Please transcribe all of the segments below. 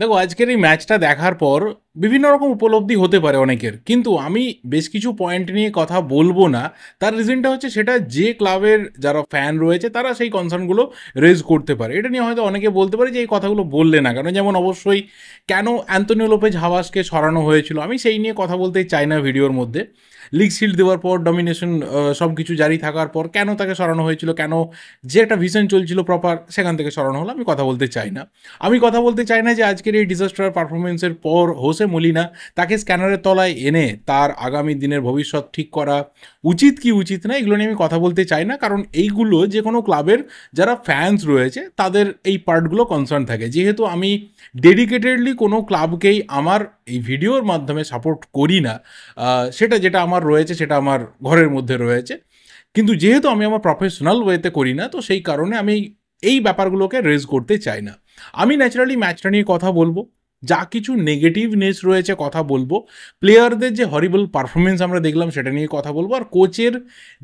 দেখো আজকের এই ম্যাচটা দেখার পর বিভিন্ন রকম উপলব্ধি হতে পারে অনেকের কিন্তু আমি বেশ কিছু পয়েন্ট নিয়ে কথা বলবো না তার রিজনটা হচ্ছে সেটা যে ক্লাবের যারা ফ্যান রয়েছে তারা সেই কনসার্নগুলো রেজ করতে পারে এটা নিয়ে হয়তো অনেকে বলতে পারে যে এই কথাগুলো বললে না কেন যেমন অবশ্যই কেন অ্যান্তনিও লোপেজ হাওয়াসকে সরানো হয়েছিল আমি সেই নিয়ে কথা বলতে চাই না ভিডিওর মধ্যে লিগ শিল্ড দেওয়ার পর ডমিনেশন সব কিছু জারি থাকার পর কেন তাকে সরানো হয়েছিল কেন যে একটা ভিশন চলছিল প্রপার সেখান থেকে সরানো হলো আমি কথা বলতে চাই না আমি কথা বলতে চাই না যে আজকের এই ডিজাস্টার পারফরমেন্সের পর হোসে মলিনা তাকে স্ক্যানারের তলায় এনে তার আগামী দিনের ভবিষ্যৎ ঠিক করা উচিত কি উচিত না এগুলো নিয়ে আমি কথা বলতে চাই না কারণ এইগুলো যে কোনো ক্লাবের যারা ফ্যান্স রয়েছে তাদের এই পার্টগুলো কনসার্ন থাকে যেহেতু আমি ডেডিকেটেডলি কোনো ক্লাবকেই আমার এই ভিডিওর মাধ্যমে সাপোর্ট করি না সেটা যেটা আমার রয়েছে সেটা আমার ঘরের মধ্যে রয়েছে কিন্তু যেহেতু আমি আমার প্রফেশনাল ওয়েতে করি না তো সেই কারণে আমি এই ব্যাপারগুলোকে রেজ করতে চাই না আমি ন্যাচারালি ম্যাচটা নিয়ে কথা বলবো যা কিছু নেগেটিভনেস রয়েছে কথা বলবো প্লেয়ারদের যে হরিবল পারফরমেন্স আমরা দেখলাম সেটা নিয়ে কথা বলবো আর কোচের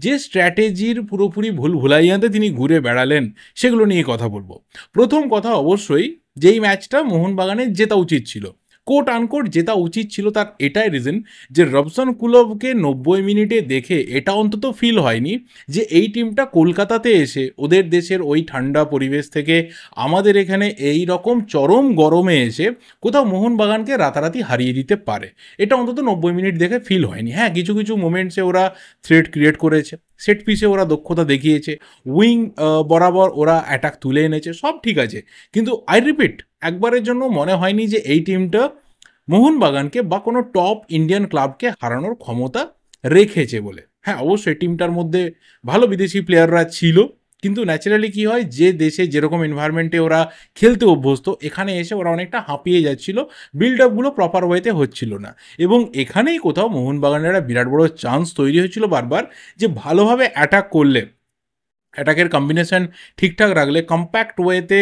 যে স্ট্র্যাটেজির পুরোপুরি ভুল ভুলাইয়াতে তিনি ঘুরে বেড়ালেন সেগুলো নিয়ে কথা বলবো প্রথম কথা অবশ্যই যেই ম্যাচটা মোহনবাগানের জেতা উচিত ছিল কোট আনকোট জেতা উচিত ছিল তার এটাই রিজন যে রবসন কুলভকে নব্বই মিনিটে দেখে এটা অন্তত ফিল হয়নি যে এই টিমটা কলকাতাতে এসে ওদের দেশের ওই ঠান্ডা পরিবেশ থেকে আমাদের এখানে এই রকম চরম গরমে এসে কোথাও মোহনবাগানকে রাতারাতি হারিয়ে দিতে পারে এটা অন্তত নব্বই মিনিট দেখে ফিল হয়নি হ্যাঁ কিছু কিছু মোমেন্টসে ওরা থ্রেট ক্রিয়েট করেছে সেট পিসে ওরা দক্ষতা দেখিয়েছে উইং বরাবর ওরা অ্যাটাক তুলে এনেছে সব ঠিক আছে কিন্তু আই রিপিট একবারের জন্য মনে হয়নি যে এই টিমটা মোহনবাগানকে বা কোনো টপ ইন্ডিয়ান ক্লাবকে হারানোর ক্ষমতা রেখেছে বলে হ্যাঁ অবশ্যই টিমটার মধ্যে ভালো বিদেশি প্লেয়াররা ছিল কিন্তু ন্যাচারালি কি হয় যে দেশে যেরকম এনভায়রনমেন্টে ওরা খেলতে অভ্যস্ত এখানে এসে ওরা অনেকটা হাঁপিয়ে যাচ্ছিল বিল্ড আপগুলো প্রপার ওয়েতে হচ্ছিল না এবং এখানেই কোথাও মোহনবাগানের একটা বিরাট বড় চান্স তৈরি হয়েছিল বারবার যে ভালোভাবে অ্যাটাক করলে অ্যাটাকের কম্বিনেশন ঠিকঠাক রাখলে কম্প্যাক্ট ওয়েতে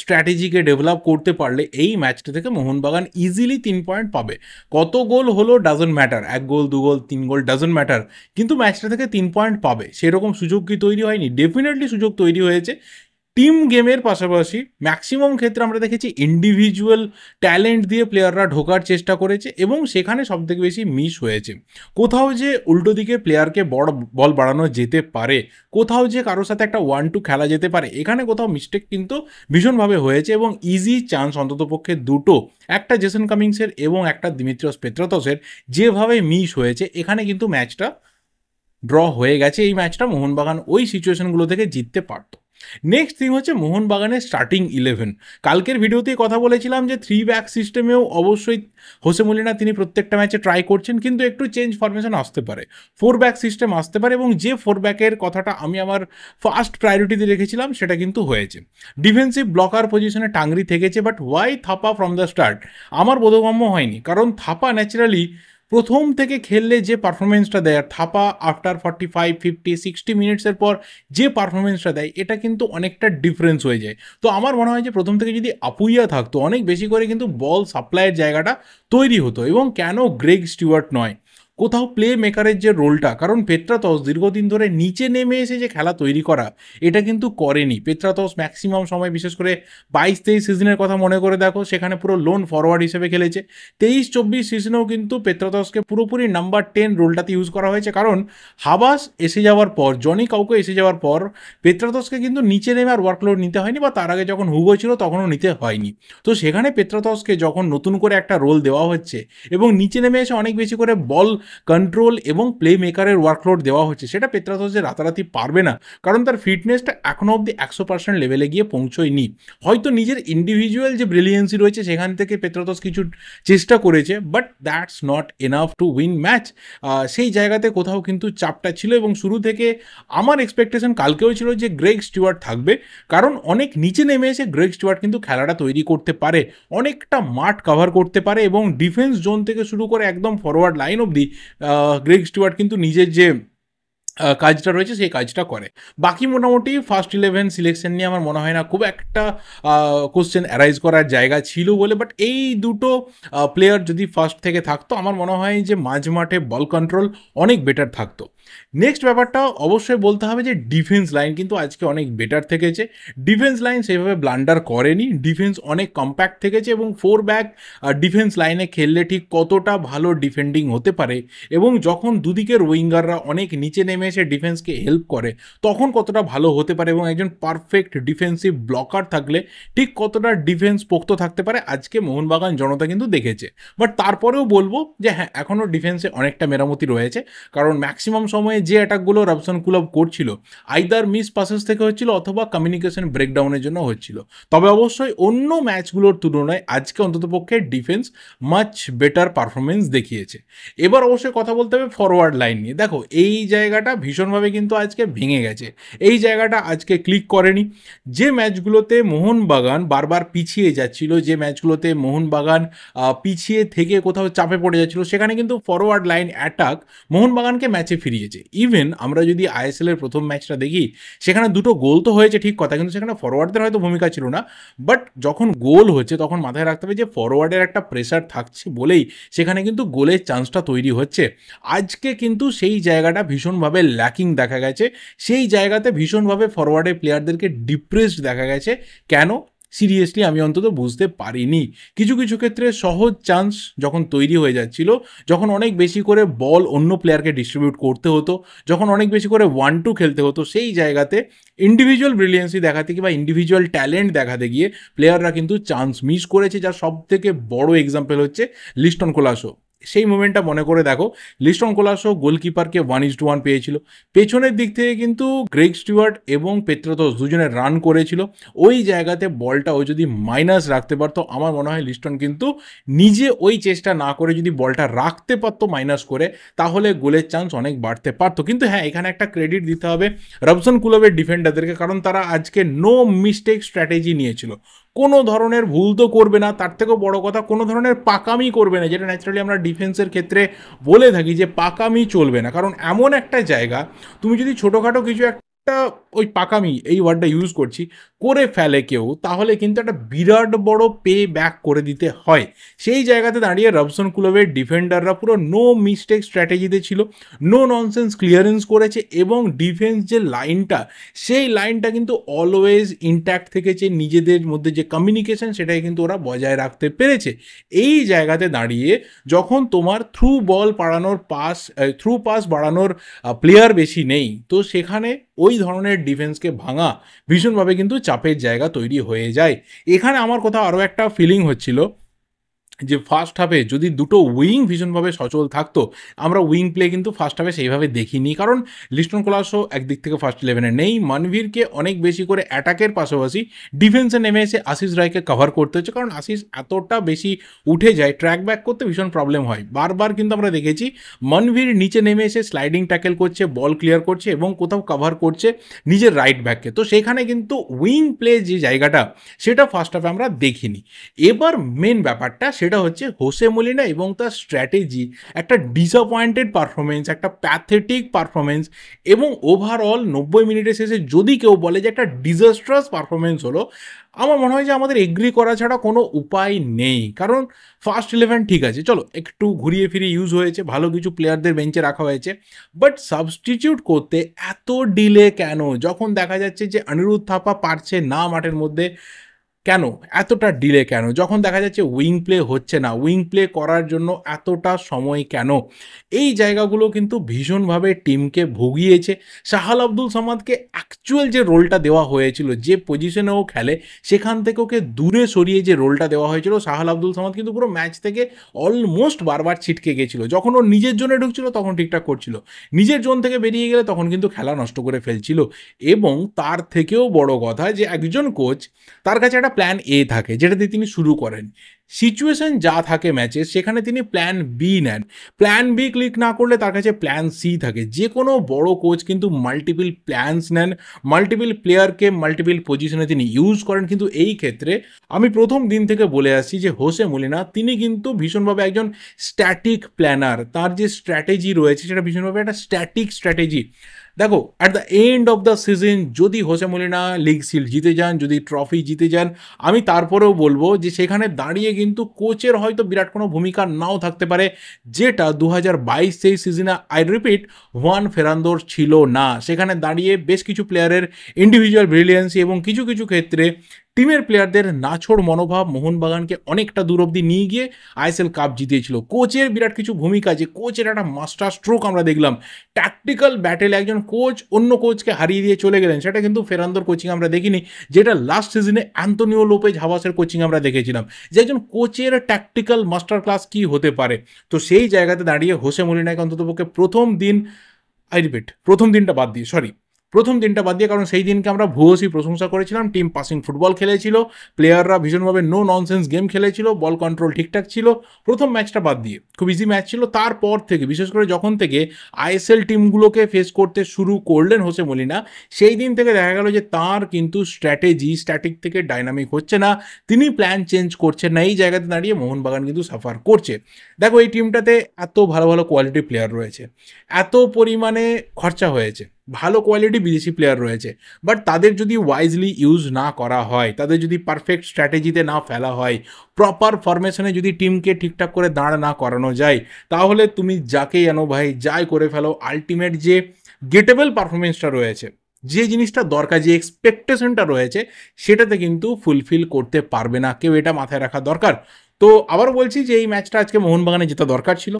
স্ট্র্যাটেজিকে ডেভেলপ করতে পারলে এই ম্যাচটা থেকে মোহনবাগান ইজিলি তিন পয়েন্ট পাবে কত গোল হলো ডাজন্ট ম্যাটার এক গোল দু গোল তিন গোল ডাজন্ট ম্যাটার কিন্তু ম্যাচটা থেকে তিন পয়েন্ট পাবে সেরকম সুযোগ কি তৈরি হয়নি ডেফিনেটলি সুযোগ তৈরি হয়েছে টিম গেমের পাশাপাশি ম্যাক্সিমাম ক্ষেত্রে আমরা দেখেছি ইন্ডিভিজুয়াল ট্যালেন্ট দিয়ে প্লেয়াররা ঢোকার চেষ্টা করেছে এবং সেখানে সবথেকে বেশি মিস হয়েছে কোথাও যে উল্টো দিকে প্লেয়ারকে বড় বল বাড়ানো যেতে পারে কোথাও যে কারোর সাথে একটা ওয়ান টু খেলা যেতে পারে এখানে কোথাও মিস্টেক কিন্তু ভীষণভাবে হয়েছে এবং ইজি চান্স অন্ততপক্ষে দুটো একটা জেসন কামিংসের এবং একটা দিমিত্রিয়াস পেত্রাতসের যেভাবে মিস হয়েছে এখানে কিন্তু ম্যাচটা ড্র হয়ে গেছে এই ম্যাচটা মোহনবাগান ওই সিচুয়েশনগুলো থেকে জিততে পারতো নেক্সট থিং হচ্ছে মোহনবাগানের স্টার্টিং ইলেভেন কালকের ভিডিওতে কথা বলেছিলাম যে থ্রি ব্যাক সিস্টেমেও অবশ্যই হোসে মলিনা তিনি প্রত্যেকটা ম্যাচে ট্রাই করছেন কিন্তু একটু চেঞ্জ ফরমেশন আসতে পারে ফোর ব্যাক সিস্টেম আসতে পারে এবং যে ফোর ব্যাকের কথাটা আমি আমার ফার্স্ট প্রায়োরিটিতে রেখেছিলাম সেটা কিন্তু হয়েছে ডিফেন্সিভ ব্লকার পজিশনে টাংরি থেকেছে but why Thapa from the start আমার বোধগম্য হয়নি কারণ থাপা ন্যাচারালি প্রথম থেকে খেললে যে পারফরমেন্সটা দেয় আর Thapa after forty five fifty sixty মিনিটসের পর যে পারফরমেন্সটা দেয় এটা কিন্তু অনেকটা ডিফারেন্স হয়ে যায় তো আমার মনে হয় যে প্রথম থেকে যদি আপুইয়া থাকতো অনেক বেশি করে কিন্তু বল সাপ্লাইয়ের জায়গাটা তৈরি হতো এবং কেন গ্রেগ স্টিওয়ার্ট নয় কোথাও প্লে মেকারের যে রোলটা কারণ পেট্রাতস দীর্ঘদিন ধরে নিচে নেমে এসে যে খেলা তৈরি করা এটা কিন্তু করেনি পেট্রাতস ম্যাক্সিমাম সময় বিশেষ করে বাইশ তেইশ সিজনের কথা মনে করে দেখো সেখানে পুরো লোন ফরওয়ার্ড হিসেবে খেলেছে তেইশ চব্বিশ সিজনেও কিন্তু পেত্রাতসকে পুরোপুরি নাম্বার টেন রোলটাতে ইউজ করা হয়েছে কারণ হাবাস এসে যাওয়ার পর জনি কাউকে এসে যাওয়ার পর পেত্রাতসকে কিন্তু নিচে নেমে আর ওয়ার্কলোড নিতে হয়নি বা তার আগে যখন হুগো ছিল তখনও নিতে হয়নি তো সেখানে পেত্রাতসকে যখন নতুন করে একটা রোল দেওয়া হচ্ছে এবং নিচে নেমে এসে অনেক বেশি করে বল কন্ট্রোল এবং প্লে মেকারের ওয়ার্কলোড দেওয়া হচ্ছে সেটা পেত্রাথস যে রাতারাতি পারবে না কারণ তার ফিটনেসটা এখনও অবধি একশো পার্সেন্ট লেভেলে গিয়ে পৌঁছয়নি হয়তো নিজের ইন্ডিভিজুয়াল যে ব্রিলিয়েন্সি রয়েছে সেখান থেকে পেত্রাথস কিছু চেষ্টা করেছে but that's not enough to win match সেই জায়গাতে কোথাও কিন্তু চাপটা ছিল এবং শুরু থেকে আমার এক্সপেকটেশন কালকেও ছিল যে গ্রেগ স্টুয়ার্ট থাকবে কারণ অনেক নিচে নেমে এসে গ্রেগ স্টুয়ার্ট কিন্তু খেলাটা তৈরি করতে পারে অনেকটা মাঠ কাভার করতে পারে এবং ডিফেন্স জোন থেকে শুরু করে একদম ফরওয়ার্ড লাইন অব্দি গ্রিগ স্টুয়ার্ট কিন্তু নিজে জেম কাজটা রয়েছে সেই কাজটা করে বাকি মোটামুটি ফার্স্ট ইলেভেন সিলেকশন নিয়ে আমার মনে হয় না খুব একটা কোশ্চেন অ্যারাইজ করার জায়গা ছিল বলে বাট এই দুটো প্লেয়ার যদি ফার্স্ট থেকে থাকতো আমার মনে হয় যে মাঝ মাঠে বল কন্ট্রোল অনেক বেটার থাকতো নেক্সট ব্যাপারটা অবশ্যই বলতে হবে যে ডিফেন্স লাইন কিন্তু আজকে অনেক বেটার থেকেছে ডিফেন্স লাইন সেভাবে ব্লান্ডার করেনি ডিফেন্স অনেক কম্প্যাক্ট থেকেছে এবং ফোর ব্যাক ডিফেন্স লাইনে খেললে ঠিক কতটা ভালো ডিফেন্ডিং হতে পারে এবং যখন দুদিকের উইঙ্গাররা অনেক নিচে নেমে এসে ডিফেন্সকে হেল্প করে তখন কতটা ভালো হতে পারে এবং একজন পারফেক্ট ডিফেন্সিভ ব্লকার থাকলে ঠিক কতটা ডিফেন্স পোক্ত থাকতে পারে আজকে মোহনবাগান জনতা কিন্তু দেখেছে বাট তারপরেও বলবো যে হ্যাঁ এখনও ডিফেন্সে অনেকটা মেরামতি রয়েছে কারণ ম্যাক্সিমাম সময়ে যে অ্যাটাকগুলো রাবসান কুলব করছিল আইদার মিস পাসেস থেকে হচ্ছিল অথবা কমিউনিকেশন ব্রেকডাউনের জন্য হচ্ছিল তবে অবশ্যই অন্য ম্যাচগুলোর তুলনায় আজকে অন্ততপক্ষে ডিফেন্স মাচ বেটার পারফরমেন্স দেখিয়েছে এবার অবশ্যই কথা বলতে হবে ফরওয়ার্ড লাইন নিয়ে দেখো এই জায়গাটা ভীষণভাবে কিন্তু আজকে ভেঙে গেছে এই জায়গাটা আজকে ক্লিক করেনি যে ম্যাচগুলোতে মোহনবাগান বারবার পিছিয়ে যাচ্ছিল যে ম্যাচগুলোতে মোহনবাগান পিছিয়ে থেকে কোথাও চাপে পড়ে যাচ্ছিল সেখানে কিন্তু ফরওয়ার্ড লাইন অ্যাটাক মোহনবাগানকে ম্যাচে ফিরিয়েছে ইভেন আমরা যদি আইএসএলের প্রথম ম্যাচটা দেখি সেখানে দুটো গোল তো হয়েছে ঠিক কথা কিন্তু সেখানে ফরওয়ার্ডদের হয়তো ভূমিকা ছিল না বাট যখন গোল হচ্ছে তখন মাথায় রাখতে হবে যে ফরওয়ার্ডের একটা প্রেশার থাকছে বলেই সেখানে কিন্তু গোলের চান্সটা তৈরি হচ্ছে আজকে কিন্তু সেই জায়গাটা ভীষণভাবে ভীষণভাবে ল্যাকিং দেখা গেছে সেই জায়গাতে ভীষণভাবে ফরওয়ার্ডের প্লেয়ারদেরকে ডিপ্রেসড দেখা গেছে কেন সিরিয়াসলি আমি অন্তত বুঝতে পারিনি কিছু কিছু ক্ষেত্রে সহজ চান্স যখন তৈরি হয়ে যাচ্ছিল যখন অনেক বেশি করে বল অন্য প্লেয়ারকে ডিস্ট্রিবিউট করতে হতো যখন অনেক বেশি করে ওয়ান টু খেলতে হতো সেই জায়গাতে ইন্ডিভিজুয়াল ব্রিলিয়েন্সি দেখাতে গিয়ে বা ইন্ডিভিজুয়াল ট্যালেন্ট দেখাতে গিয়ে প্লেয়াররা কিন্তু চান্স মিস করেছে যার সব থেকে বড় এক্সাম্পল হচ্ছে লিস্টন কোলাসো সেই মোমেন্টটা মনে করে দেখো লিস্টন কোলাসও গোলকিপারকে ওয়ান ইস টু ওয়ান পেয়েছিল পেছনের দিক থেকে কিন্তু গ্রেগ স্টুয়ার্ট এবং পেত্রতোস দুজনে রান করেছিল ওই জায়গাতে বলটা ও যদি মাইনাস রাখতে পারতো আমার মনে হয় লিস্টন কিন্তু নিজে ওই চেষ্টা না করে যদি বলটা রাখতে পারতো মাইনাস করে তাহলে গোলের চান্স অনেক বাড়তে পারতো কিন্তু হ্যাঁ এখানে একটা ক্রেডিট দিতে হবে রবসন কুলবের ডিফেন্ডারদেরকে কারণ তারা আজকে নো মিস্টেক স্ট্র্যাটেজি নিয়েছিল কোনো ধরনের ভুল তো করবে না তার থেকেও বড় কথা কোনো ধরনের পাকামি করবে না যেটা ন্যাচারালি আমরা ডিফেন্সের ক্ষেত্রে বলে থাকি যে পাকামি চলবে না কারণ এমন একটা জায়গা তুমি যদি ছোটোখাটো কিছু একটা একটা ওই পাকামি এই ওয়ার্ডটা ইউজ করছি করে ফেলে কেউ তাহলে কিন্তু একটা বিরাট বড় পে ব্যাক করে দিতে হয় সেই জায়গাতে দাঁড়িয়ে রবসন কুলবের ডিফেন্ডাররা পুরো নো মিস্টেক স্ট্র্যাটেজিতে ছিল নো ননসেন্স ক্লিয়ারেন্স করেছে এবং ডিফেন্স যে লাইনটা সেই লাইনটা কিন্তু অলওয়েজ ইন্ট্যাক্ট থেকেছে নিজেদের মধ্যে যে কমিউনিকেশন সেটাই কিন্তু ওরা বজায় রাখতে পেরেছে এই জায়গাতে দাঁড়িয়ে যখন তোমার থ্রু বল পাড়ানোর পাস থ্রু পাস বাড়ানোর প্লেয়ার বেশি নেই তো সেখানে ওই ধরনের ডিফেন্সকে ভাঙা ভীষণভাবে কিন্তু চাপের জায়গা তৈরি হয়ে যায় এখানে আমার কোথাও আরও একটা ফিলিং হচ্ছিল যে ফার্স্ট হাফে যদি দুটো উইং ভীষণভাবে সচল থাকতো আমরা উইং প্লে কিন্তু ফার্স্ট হাফে সেইভাবে দেখিনি কারণ লিস্টন কোলাসও একদিক থেকে ফার্স্ট ইলেভেনে নেই মানভীরকে অনেক বেশি করে অ্যাটাকের পাশাপাশি ডিফেন্সে নেমে এসে আশিস রায়কে কভার করতে হচ্ছে কারণ আশিস এতটা বেশি উঠে যায় ট্র্যাক ব্যাক করতে ভীষণ প্রবলেম হয় বারবার কিন্তু আমরা দেখেছি মানভীর নিচে নেমে এসে স্লাইডিং ট্যাকেল করছে বল ক্লিয়ার করছে এবং কোথাও কভার করছে নিজের রাইট ব্যাককে তো সেখানে কিন্তু উইং প্লে যে জায়গাটা সেটা ফার্স্ট হাফে আমরা দেখিনি এবার মেন ব্যাপারটা সে সেটা হচ্ছে হোসে মলিনা এবং তার স্ট্র্যাটেজি একটা ডিসঅ্যাপয়েন্টেড পারফরমেন্স একটা প্যাথেটিক পারফরমেন্স এবং ওভারঅল নব্বই মিনিটের শেষে যদি কেউ বলে যে একটা ডিজাস্ট্রাস পারফরমেন্স হলো আমার মনে হয় যে আমাদের এগ্রি করা ছাড়া কোনো উপায় নেই কারণ ফার্স্ট ইলেভেন ঠিক আছে চলো একটু ঘুরিয়ে ফিরিয়ে ইউজ হয়েছে ভালো কিছু প্লেয়ারদের বেঞ্চে রাখা হয়েছে বাট সাবস্টিটিউট করতে এত ডিলে কেন যখন দেখা যাচ্ছে যে অনিরুদ্ধ থাপা পারছে না মাঠের মধ্যে কেন এতটা ডিলে কেন যখন দেখা যাচ্ছে উইং প্লে হচ্ছে না উইং প্লে করার জন্য এতটা সময় কেন এই জায়গাগুলো কিন্তু ভীষণভাবে টিমকে ভুগিয়েছে শাহাল আব্দুল সামাদকে অ্যাকচুয়াল যে রোলটা দেওয়া হয়েছিল যে পজিশনে ও খেলে সেখান থেকে ওকে দূরে সরিয়ে যে রোলটা দেওয়া হয়েছিল শাহাল আব্দুল সামাদ কিন্তু পুরো ম্যাচ থেকে অলমোস্ট বারবার ছিটকে গেছিলো যখন ও নিজের জন্য ঢুকছিল তখন ঠিকঠাক করছিল নিজের জোন থেকে বেরিয়ে গেলে তখন কিন্তু খেলা নষ্ট করে ফেলছিল এবং তার থেকেও বড় কথা যে একজন কোচ তার কাছে একটা প্ল্যান এ থাকে যেটাতে তিনি শুরু করেন সিচুয়েশন যা থাকে ম্যাচে সেখানে তিনি প্ল্যান বি নেন প্ল্যান বি ক্লিক না করলে তার কাছে প্ল্যান সি থাকে যে কোনো বড় কোচ কিন্তু মাল্টিপিল প্ল্যানস নেন মাল্টিপিল প্লেয়ারকে মাল্টিপিল পজিশনে তিনি ইউজ করেন কিন্তু এই ক্ষেত্রে আমি প্রথম দিন থেকে বলে আসছি যে হোসে মুলিনা তিনি কিন্তু ভীষণভাবে একজন স্ট্যাটিক প্ল্যানার তার যে স্ট্র্যাটেজি রয়েছে সেটা ভীষণভাবে একটা স্ট্যাটিক স্ট্র্যাটেজি দেখো at the end of the season যদি হোসে মলিনা লিগ সিল জিতে যান যদি ট্রফি জিতে যান আমি তারপরেও বলবো যে সেখানে দাঁড়িয়ে কিন্তু কোচের হয়তো বিরাট কোনো ভূমিকা নাও থাকতে পারে যেটা দু হাজার বাইশ সেই সিজনে আই রিপিট ওয়ান ফেরান্দোর ছিল না সেখানে দাঁড়িয়ে বেশ কিছু প্লেয়ারের ইন্ডিভিজুয়াল ব্রিলিয়েন্সি এবং কিছু কিছু ক্ষেত্রে টিমের প্লেয়ারদের নাছোড় মনোভাব মোহনবাগানকে অনেকটা দূর অবধি নিয়ে গিয়ে আইএসএল কাপ জিতিয়েছিল কোচের বিরাট কিছু ভূমিকা যে কোচের একটা মাস্টার স্ট্রোক আমরা দেখলাম ট্যাকটিক্যাল ব্যাটেলে একজন কোচ অন্য কোচকে হারিয়ে দিয়ে চলে গেলেন সেটা কিন্তু ফেরান্দর কোচিং আমরা দেখিনি যেটা লাস্ট সিজনে অ্যান্তোনিও লোপেজ হাবাসের কোচিং আমরা দেখেছিলাম যে একজন কোচের ট্যাকটিক্যাল মাস্টার ক্লাস কী হতে পারে তো সেই জায়গাতে দাঁড়িয়ে হোসে মলিনাকে অন্ততপক্ষে প্রথম দিন আই রিপিট প্রথম দিনটা বাদ দিয়ে সরি প্রথম দিনটা বাদ দিয়ে কারণ সেই দিনকে আমরা ভূয়সী প্রশংসা করেছিলাম টিম পাসিং ফুটবল খেলেছিল প্লেয়াররা ভীষণভাবে নো ননসেন্স গেম খেলেছিল বল কন্ট্রোল ঠিকঠাক ছিল প্রথম ম্যাচটা বাদ দিয়ে খুব ইজি ম্যাচ ছিল তারপর থেকে বিশেষ করে যখন থেকে আইএসএল টিমগুলোকে ফেস করতে শুরু করলেন হোসে মলিনা সেই দিন থেকে দেখা গেল যে তার কিন্তু স্ট্র্যাটেজি স্ট্যাটিক থেকে ডাইনামিক হচ্ছে না তিনি প্ল্যান চেঞ্জ করছেন না এই জায়গাতে দাঁড়িয়ে মোহনবাগান কিন্তু সাফার করছে দেখো এই টিমটাতে এত ভালো ভালো কোয়ালিটি প্লেয়ার রয়েছে এত পরিমাণে খরচা হয়েছে ভালো কোয়ালিটি বিদেশি প্লেয়ার রয়েছে বাট তাদের যদি ওয়াইজলি ইউজ না করা হয় তাদের যদি পারফেক্ট স্ট্র্যাটেজিতে না ফেলা হয় প্রপার ফরমেশনে যদি টিমকে ঠিকঠাক করে দাঁড় না করানো যায় তাহলে তুমি যাকে জানো ভাই যাই করে ফেলো আলটিমেট যে গেটেবল পারফরমেন্সটা রয়েছে যে জিনিসটা দরকার যে এক্সপেকটেশনটা রয়েছে সেটাতে কিন্তু ফুলফিল করতে পারবে না কেউ এটা মাথায় রাখা দরকার তো আবার বলছি যে এই ম্যাচটা আজকে মোহনবাগানে জেতা দরকার ছিল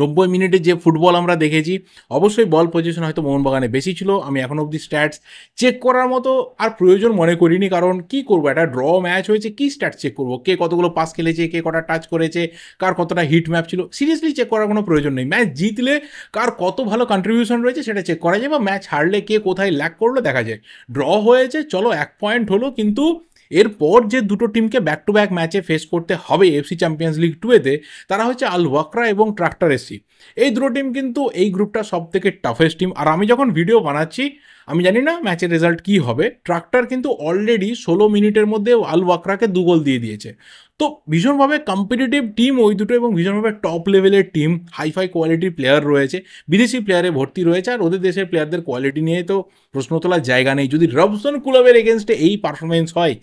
নব্বই মিনিটে যে ফুটবল আমরা দেখেছি অবশ্যই বল পজিশন হয়তো মোহনবাগানে বেশি ছিল আমি এখন অব্দি স্ট্যাটস চেক করার মতো আর প্রয়োজন মনে করিনি কারণ কি করবো একটা ড্র ম্যাচ হয়েছে কি স্ট্যাটস চেক করবো কে কতগুলো পাস খেলেছে কে কটা টাচ করেছে কার কতটা হিট ম্যাপ ছিল সিরিয়াসলি চেক করার কোনো প্রয়োজন নেই ম্যাচ জিতলে কার কত ভালো কন্ট্রিবিউশন রয়েছে সেটা চেক করা যায় বা ম্যাচ হারলে কে কোথায় ল্যাক করলো দেখা যায় ড্র হয়েছে চলো এক পয়েন্ট হলো কিন্তু এরপর যে দুটো টিমকে ব্যাক টু ব্যাক ম্যাচে ফেস করতে হবে এফসি চ্যাম্পিয়ন্স লিগ টুয়েতে তারা হচ্ছে আল ওয়াকরা এবং ট্রাক্টর এসি এই দুটো টিম কিন্তু এই গ্রুপটা সব থেকে টাফেস্ট টিম আর আমি যখন ভিডিও বানাচ্ছি আমি জানি না ম্যাচের রেজাল্ট কি হবে ট্রাক্টার কিন্তু অলরেডি ষোলো মিনিটের মধ্যে আল ওয়াকরাকে দু গোল দিয়ে দিয়েছে তো ভীষণভাবে কম্পিটিটিভ টিম ওই দুটো এবং ভীষণভাবে টপ লেভেলের টিম হাইফাই কোয়ালিটির প্লেয়ার রয়েছে বিদেশি প্লেয়ারে ভর্তি রয়েছে আর ওদের দেশের প্লেয়ারদের কোয়ালিটি নিয়ে তো প্রশ্ন তোলার জায়গা নেই যদি রবসন কুলবের এগেনস্টে এই পারফরমেন্স হয়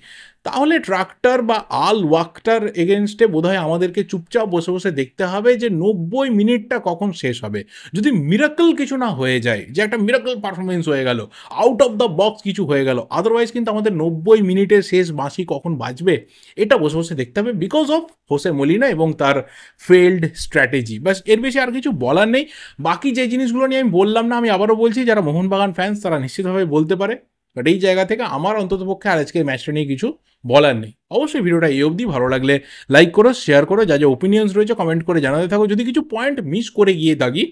তাহলে ট্রাক্টর বা আল ওয়াকটার এগেনস্টে বোধহয় আমাদেরকে চুপচাপ বসে বসে দেখতে হবে যে নব্বই মিনিটটা কখন শেষ হবে যদি মিরাকল কিছু না হয়ে যায় যে একটা মিরাকল পারফরমেন্স হয়ে গেল আউট অফ দ্য বক্স কিছু হয়ে গেল আদারওয়াইজ কিন্তু আমাদের নব্বই মিনিটের শেষ বাঁশি কখন বাজবে এটা বসে বসে দেখতে হবে বিকজ অফ হোসে মলিনা এবং তার ফেল্ড স্ট্র্যাটেজি বাস এর বেশি আর কিছু বলার নেই বাকি যে জিনিসগুলো নিয়ে আমি বললাম না আমি আবারও বলছি যারা মোহনবাগান ফ্যান্স তারা নিশ্চিতভাবে বলতে পারে বাট এই জায়গা থেকে আমার অন্তত পক্ষে আর আজকের ম্যাচটা নিয়ে কিছু বলার নেই অবশ্যই ভিডিওটা এই অবধি ভালো লাগলে লাইক করো শেয়ার করো যা যা ওপিনিয়ন্স রয়েছে কমেন্ট করে জানাতে থাকো যদি কিছু পয়েন্ট মিস করে গিয়ে থাকি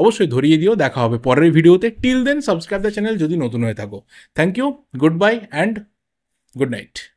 অবশ্যই ধরিয়ে দিও দেখা হবে পরের ভিডিওতে till then subscribe the channel যদি নতুন হয়ে থাকো thank you goodbye and good night